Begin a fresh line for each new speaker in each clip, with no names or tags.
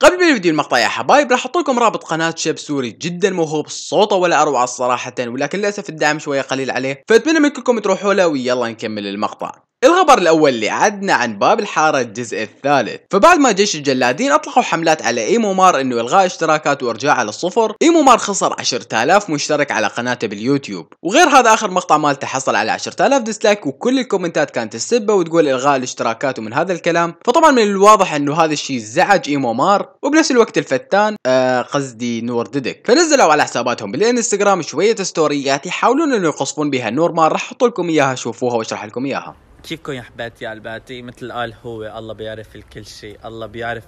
قبل ما نبدي المقطع يا حبايب راح احط لكم رابط قناه شاب سوري جدا موهوب صوته ولا اروع صراحه ولكن للاسف الدعم شويه قليل عليه فاتمنى منكم تروحوا له ويلا نكمل المقطع الخبر الاول اللي عدنا عن باب الحاره الجزء الثالث فبعد ما جيش الجلادين اطلقوا حملات على ايمومار انه الغاء اشتراكات وارجاعه للصفر ايمومار خسر 10000 مشترك على قناته باليوتيوب وغير هذا اخر مقطع مالته حصل على 10000 ديسلايك وكل الكومنتات كانت تسبه وتقول الغاء الاشتراكات ومن هذا الكلام فطبعا من الواضح انه هذا الشيء زعج ايمومار وبنفس الوقت الفتان آه قصدي نور ديدك فنزلوا على حساباتهم بالانستغرام شويه ستوريات يحاولون انه يقصفون بها نور ما راح احط لكم اياها شوفوها واشرح لكم اياها
كيفكم يا حباتي يا قلباتي مثل قال هو الله بيعرف الكل شيء الله بيعرف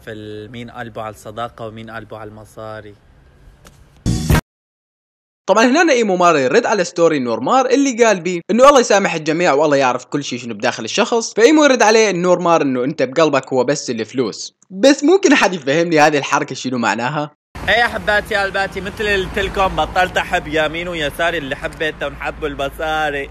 مين قلبه على الصداقة ومين قلبه على المصاري
طبعا هنا ايمو ماري يرد على ستوري نورمار اللي قال بيه انه الله يسامح الجميع والله يعرف كل شيء شنو بداخل الشخص فايمو يرد عليه نورمار انه انت بقلبك هو بس الفلوس بس ممكن حد يفهمني هذه الحركه شنو معناها
ايه حباتي يا قلباتي مثل اللي قلت لكم بطلت احب يمين ويساري اللي حبيتهم حبوا المصاري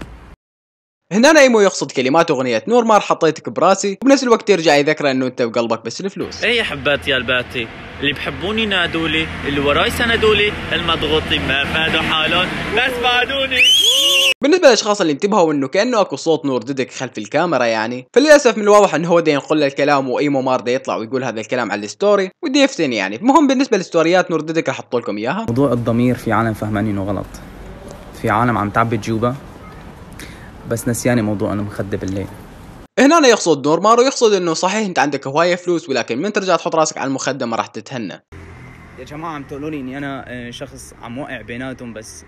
هنا نايمو يقصد كلمات اغنية نور مار حطيتك براسي وبنفس الوقت يرجع يذكر انه انت بقلبك بس الفلوس
اي يا حباتي الباتي اللي بحبوني نادولي اللي وراي سندولي المضغوطين ما فادوا حالهم بس فادوني
بالنسبة للأشخاص اللي انتبهوا انه كأنه اكو صوت نور ددك خلف الكاميرا يعني فللأسف من الواضح انه هو دا ينقل الكلام وايمو مار دا يطلع ويقول هذا الكلام على الستوري ودي يفتن يعني المهم بالنسبة للستوريات نور ددك رح لكم اياها
موضوع الضمير في عالم فهمانين انه غلط في عالم عم تعبي جيوبها بس نسياني موضوع انه مخدة بالليل
هنا أنا يقصد نورمارو يقصد انه صحيح انت عندك هوايه فلوس ولكن من ترجع تحط راسك على المخده ما راح تتهنى
يا جماعه عم تقولوا لي اني انا آه، شخص عم وقع بيناتهم بس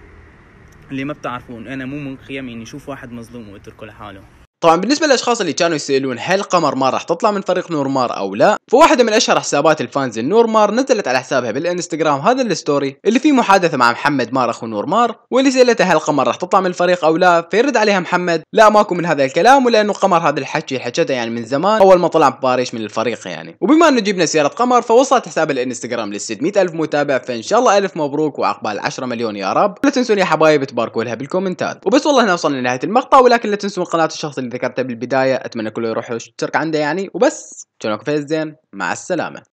اللي ما بتعرفون انا مو من قيمي اني اشوف واحد مظلوم واتركه لحاله
طبعا بالنسبه للاشخاص اللي كانوا يسالون هل قمر مار راح تطلع من فريق نورمار او لا فواحده من اشهر حسابات الفانز النورمار نزلت على حسابها بالانستغرام هذا الستوري اللي فيه محادثه مع محمد مار اخو نورمار واللي سالته هل قمر راح تطلع من الفريق او لا فيرد عليها محمد لا ماكو من هذا الكلام ولانه قمر هذا الحكي حكته يعني من زمان اول ما طلع باريش من الفريق يعني وبما انه جبنا سياره قمر فوصلت حساب الانستغرام لل 600 الف متابع فان شاء الله الف مبروك وعقبال 10 مليون يا رب لا تنسون يا حبايب تباركوا لها بالكومنتات وبس والله هنا وصلنا لنهايه المقطع ولكن لا تنسون قناه الشخص اللي ذكرته بالبداية
أتمنى كله يروح يشترك عنده يعني وبس كانوا فيزين مع السلامة